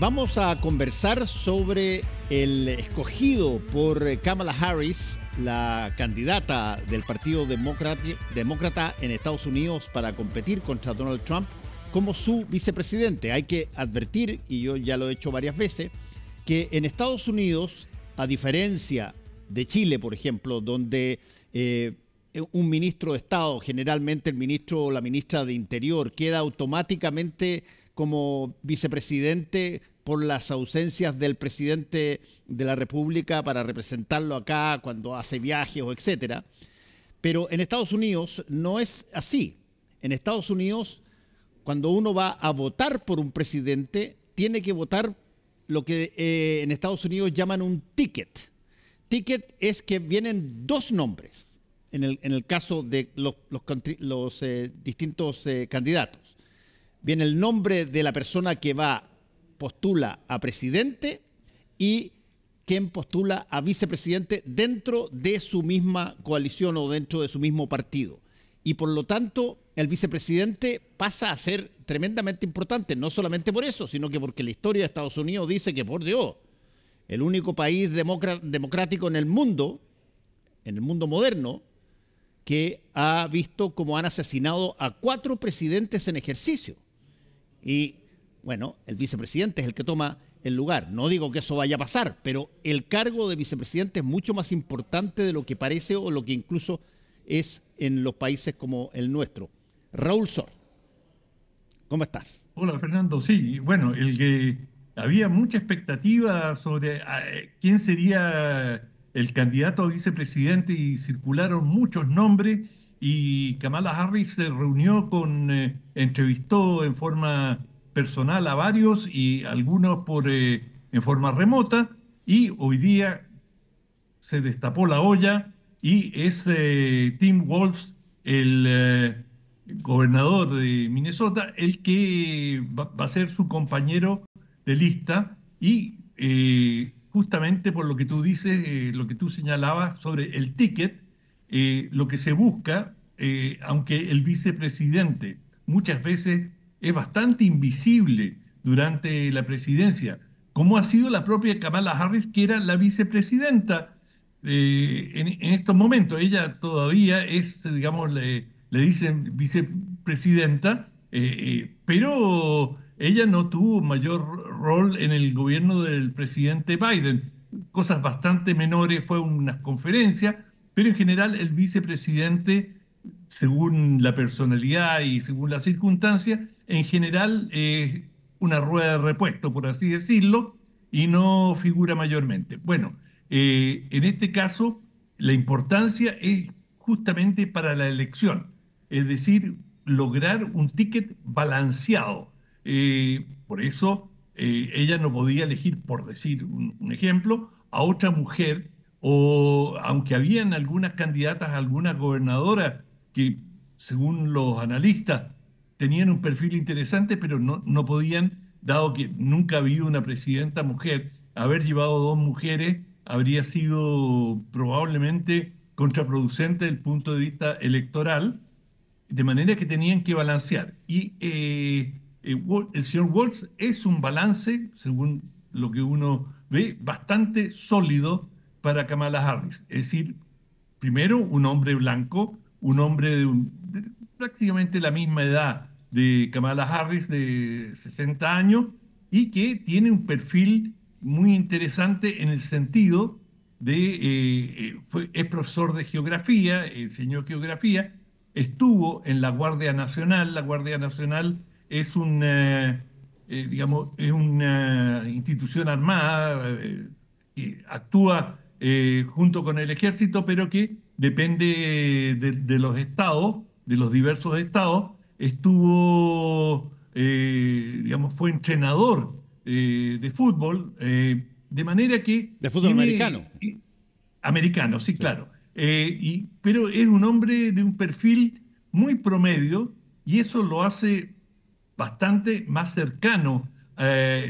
Vamos a conversar sobre el escogido por Kamala Harris, la candidata del Partido Demócrata en Estados Unidos para competir contra Donald Trump como su vicepresidente. Hay que advertir, y yo ya lo he hecho varias veces, que en Estados Unidos, a diferencia de Chile, por ejemplo, donde eh, un ministro de Estado, generalmente el ministro o la ministra de Interior, queda automáticamente como vicepresidente por las ausencias del presidente de la República para representarlo acá cuando hace viajes o etcétera. Pero en Estados Unidos no es así. En Estados Unidos, cuando uno va a votar por un presidente, tiene que votar lo que eh, en Estados Unidos llaman un ticket. Ticket es que vienen dos nombres en el, caso de los, eh, distintos eh, candidatos viene el nombre de la persona que va, postula a presidente y quien postula a vicepresidente dentro de su misma coalición o dentro de su mismo partido. Y por lo tanto, el vicepresidente pasa a ser tremendamente importante, no solamente por eso, sino que porque la historia de Estados Unidos dice que, por Dios, el único país democrático en el mundo, en el mundo moderno, que ha visto cómo han asesinado a cuatro presidentes en ejercicio y bueno, el vicepresidente es el que toma el lugar. No digo que eso vaya a pasar, pero el cargo de vicepresidente es mucho más importante de lo que parece o lo que incluso es en los países como el nuestro. Raúl Sor, ¿cómo estás? Hola Fernando, sí, bueno, el que había mucha expectativa sobre ah, eh, quién sería el candidato a vicepresidente y circularon muchos nombres y Kamala Harris se reunió con, eh, entrevistó en forma personal a varios y algunos por, eh, en forma remota y hoy día se destapó la olla y es eh, Tim Walz, el gobernador de Minnesota, el que va, va, a ser su compañero de lista y justamente por lo que tú dices, lo que tú señalabas sobre el ticket, eh, lo que se busca, eh, aunque el vicepresidente muchas veces es bastante invisible durante la presidencia, como ha sido la propia Kamala Harris, que era la vicepresidenta eh, en, estos momentos. Ella todavía es, digamos, le, le dicen vicepresidenta, pero ella no tuvo mayor rol en el gobierno del presidente Biden. Cosas bastante menores, fue unas conferencias, pero en general el vicepresidente, según la personalidad y según las circunstancia, en general es una rueda de repuesto, por así decirlo, y no figura mayormente. Bueno, eh, en este caso la importancia es justamente para la elección, es decir, lograr un ticket balanceado. Eh, por eso eh, ella no podía elegir, por decir un, ejemplo, a otra mujer o aunque habían algunas candidatas, algunas gobernadoras que, según los analistas, tenían un perfil interesante, pero no, podían, dado que nunca había una presidenta mujer, haber llevado dos mujeres habría sido probablemente contraproducente desde el punto de vista electoral, de manera que tenían que balancear. Y eh, eh, el señor Waltz es un balance, según lo que uno ve, bastante sólido para Kamala Harris. Es decir, primero un hombre blanco, un hombre de, prácticamente la misma edad de Kamala Harris, de 60 años, y que tiene un perfil muy interesante en el sentido de, eh, eh, es profesor de geografía, enseñó geografía, estuvo en la Guardia Nacional, la Guardia Nacional es una, eh, digamos, es una institución armada que actúa eh, junto con el ejército, pero que depende de, los estados, de los diversos estados, estuvo, eh, digamos, fue entrenador eh, de fútbol, de manera que... De fútbol americano. americano, sí, claro. Y, pero es un hombre de un perfil muy promedio y eso lo hace bastante más cercano,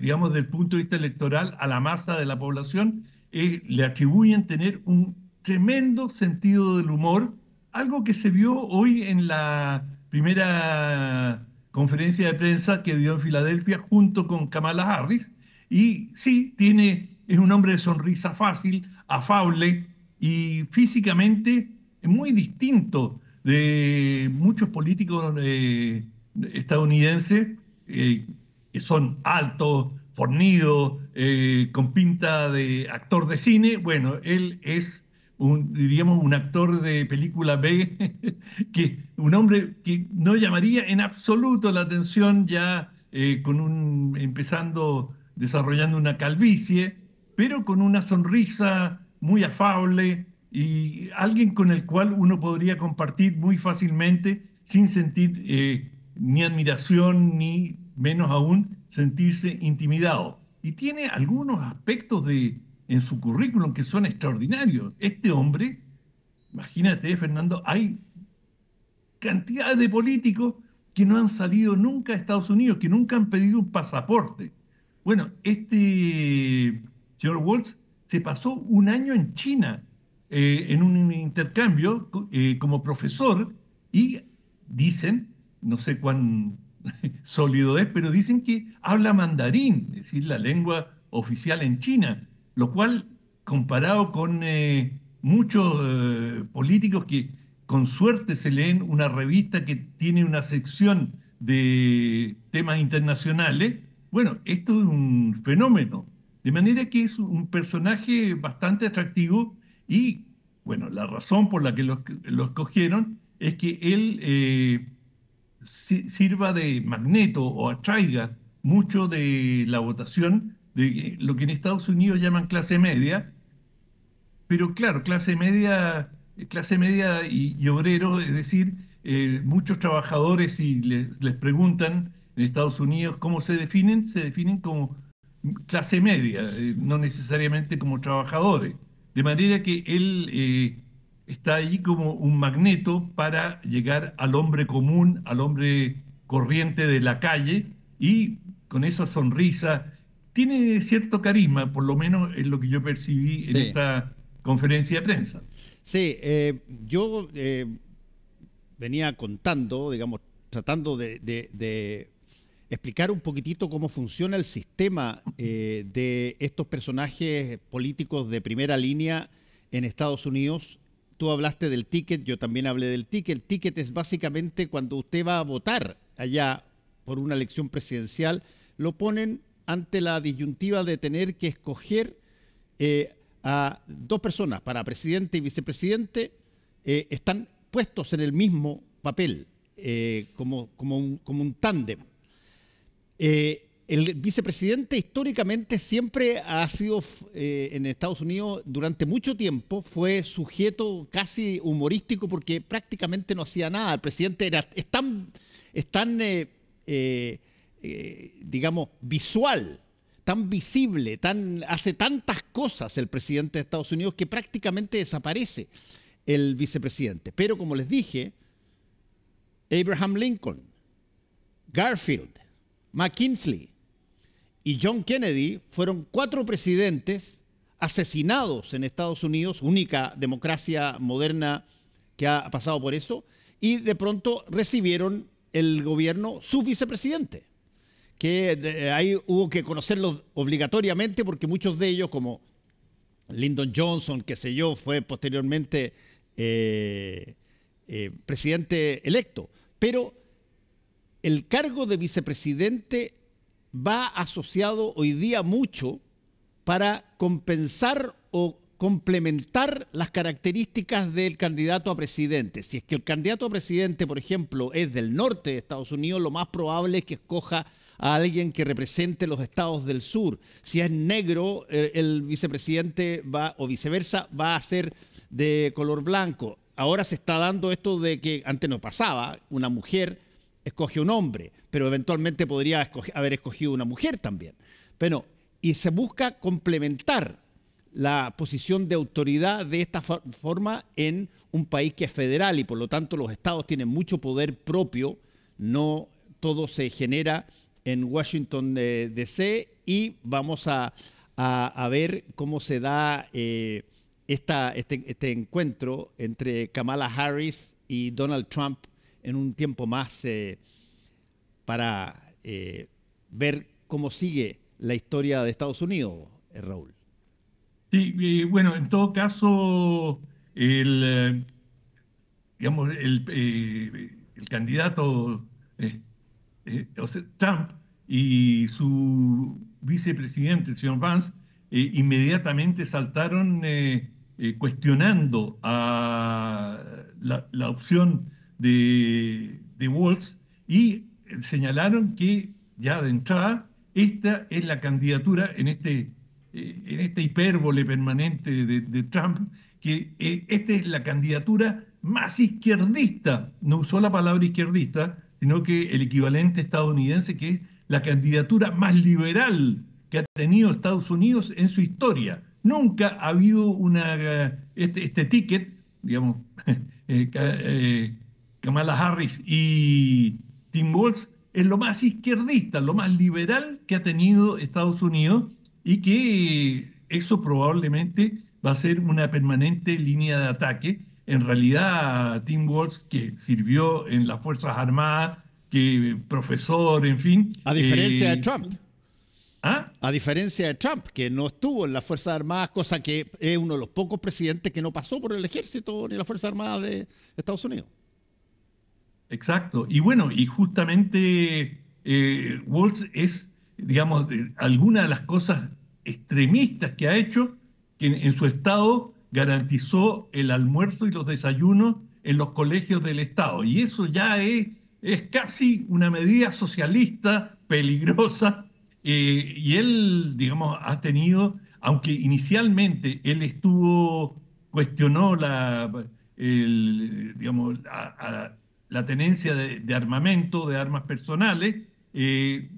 digamos, del punto de vista electoral a la masa de la población eh, le atribuyen tener un tremendo sentido del humor, algo que se vio hoy en la primera conferencia de prensa que dio en Filadelfia junto con Kamala Harris, y sí, tiene, es un hombre de sonrisa fácil, afable y físicamente muy distinto de muchos políticos eh, estadounidenses eh, que son altos, fornidos, eh, con pinta de actor de cine. Bueno, él es, un, diríamos, un actor de película B, que, un hombre que no llamaría en absoluto la atención ya eh, con un, empezando, desarrollando una calvicie, pero con una sonrisa muy afable y alguien con el cual uno podría compartir muy fácilmente sin sentir eh, ni admiración ni menos aún sentirse intimidado y tiene algunos aspectos de, en su currículum que son extraordinarios. Este hombre, imagínate, Fernando, hay cantidad de políticos que no han salido nunca a Estados Unidos, que nunca han pedido un pasaporte. Bueno, este señor Waltz se pasó un año en China eh, en un intercambio eh, como profesor y dicen, no sé cuán sólido es, pero dicen que habla mandarín, es decir, la lengua oficial en China, lo cual comparado con eh, muchos eh, políticos que con suerte se leen una revista que tiene una sección de temas internacionales, bueno, esto es un fenómeno. De manera que es un personaje bastante atractivo y, bueno, la razón por la que lo, escogieron es que él eh, sirva de magneto o atraiga mucho de la votación de lo que en Estados Unidos llaman clase media, pero claro, clase media, clase media y, obrero, es decir, eh, muchos trabajadores y les, preguntan en Estados Unidos cómo se definen, se definen como clase media, eh, no necesariamente como trabajadores. De manera que él eh, está ahí como un magneto para llegar al hombre común, al hombre corriente de la calle y con esa sonrisa tiene cierto carisma, por lo menos es lo que yo percibí en esta conferencia de prensa. Sí, eh, yo eh, venía contando, digamos, tratando de, explicar un poquitito cómo funciona el sistema eh, de estos personajes políticos de primera línea en Estados Unidos Tú hablaste del ticket, yo también hablé del ticket. El ticket es básicamente cuando usted va a votar allá por una elección presidencial, lo ponen ante la disyuntiva de tener que escoger eh, a dos personas para presidente y vicepresidente, eh, están puestos en el mismo papel, eh, como, como, un, como un tándem el vicepresidente históricamente siempre ha sido eh, en Estados Unidos durante mucho tiempo, fue sujeto casi humorístico porque prácticamente no hacía nada. El presidente es tan, eh, eh, digamos, visual, tan visible, tan, hace tantas cosas el presidente de Estados Unidos que prácticamente desaparece el vicepresidente. Pero como les dije, Abraham Lincoln, Garfield, McKinley, y John Kennedy fueron cuatro presidentes asesinados en Estados Unidos, única democracia moderna que ha pasado por eso, y de pronto recibieron el gobierno su vicepresidente, que ahí hubo que conocerlos obligatoriamente porque muchos de ellos, como Lyndon Johnson, que sé yo, fue posteriormente eh, eh, presidente electo, pero el cargo de vicepresidente va asociado hoy día mucho para compensar o complementar las características del candidato a presidente. Si es que el candidato a presidente, por ejemplo, es del norte de Estados Unidos, lo más probable es que escoja a alguien que represente los estados del sur. Si es negro, eh, el vicepresidente va, o viceversa, va a ser de color blanco. Ahora se está dando esto de que antes no pasaba, una mujer escoge un hombre, pero eventualmente podría haber escogido una mujer también. Pero, y se busca complementar la posición de autoridad de esta forma en un país que es federal y por lo tanto los estados tienen mucho poder propio, no todo se genera en Washington eh, DC y vamos a, ver cómo se da eh, esta, este, este encuentro entre Kamala Harris y Donald Trump en un tiempo más eh, para eh, ver cómo sigue la historia de Estados Unidos, eh, Raúl. Sí, bueno, en todo caso, el, digamos, el, candidato Trump y su vicepresidente, el Vance, inmediatamente saltaron cuestionando a la opción de, de Waltz y señalaron que ya de entrada esta es la candidatura en este eh, en esta hipérbole permanente de, Trump, que eh, esta es la candidatura más izquierdista, no usó la palabra izquierdista, sino que el equivalente estadounidense, que es la candidatura más liberal que ha tenido Estados Unidos en su historia. Nunca ha habido una, eh, este, este ticket, digamos, Kamala Harris y Tim Walz es lo más izquierdista, lo más liberal que ha tenido Estados Unidos y que eso probablemente va a ser una permanente línea de ataque. En realidad, Tim Walz, que sirvió en las Fuerzas Armadas, que profesor, en fin. A diferencia de eh, Trump. ¿Ah? A diferencia de Trump, que no estuvo en las Fuerzas Armadas, cosa que es uno de los pocos presidentes que no pasó por el ejército ni las Fuerzas Armadas de Estados Unidos. Exacto. Y bueno, y justamente eh, Waltz es, digamos, alguna de las cosas extremistas que ha hecho, que en, su estado garantizó el almuerzo y los desayunos en los colegios del Estado. Y eso ya es, es casi una medida socialista peligrosa. Eh, y él, digamos, ha tenido, aunque inicialmente él estuvo, cuestionó la, digamos, a la tenencia de, armamento, de armas personales, eh,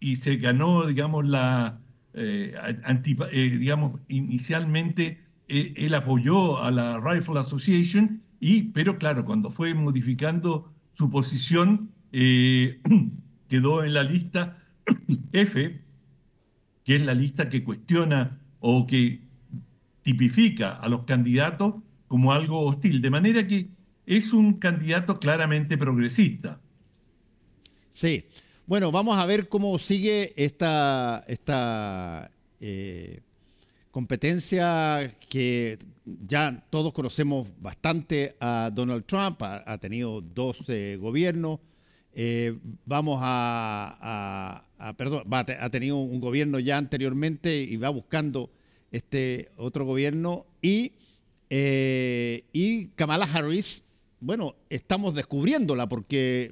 y se ganó, digamos, la, eh, eh, digamos, inicialmente él apoyó a la Rifle Association, y, pero claro, cuando fue modificando su posición, quedó en la lista F, que es la lista que cuestiona o que tipifica a los candidatos como algo hostil. De manera que es un candidato claramente progresista. Sí. Bueno, vamos a ver cómo sigue esta, eh, competencia que ya todos conocemos bastante a Donald Trump, ha, tenido dos eh, gobiernos. Eh, vamos a, perdón, ha tenido un gobierno ya anteriormente y va buscando este otro gobierno y, y Kamala Harris bueno, estamos descubriéndola porque,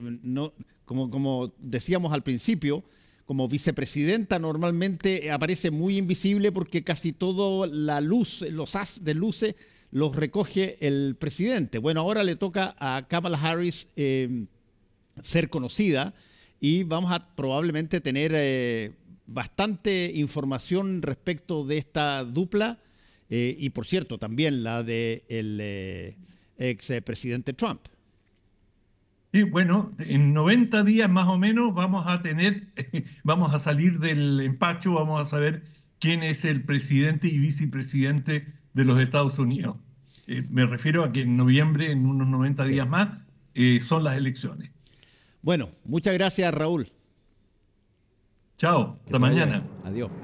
como, decíamos al principio, como vicepresidenta normalmente aparece muy invisible porque casi toda la luz, los as de luces, los recoge el presidente. Bueno, ahora le toca a Kamala Harris eh, ser conocida y vamos a probablemente tener eh, bastante información respecto de esta dupla eh, y, por cierto, también la de el ex presidente Trump. Y bueno, en 90 días más o menos vamos a tener, vamos a salir del empacho, vamos a saber quién es el presidente y vicepresidente de los Estados Unidos. Eh, me refiero a que en noviembre, en unos 90 días más, eh, son las elecciones. Bueno, muchas gracias Raúl. Chao, hasta mañana. Adiós.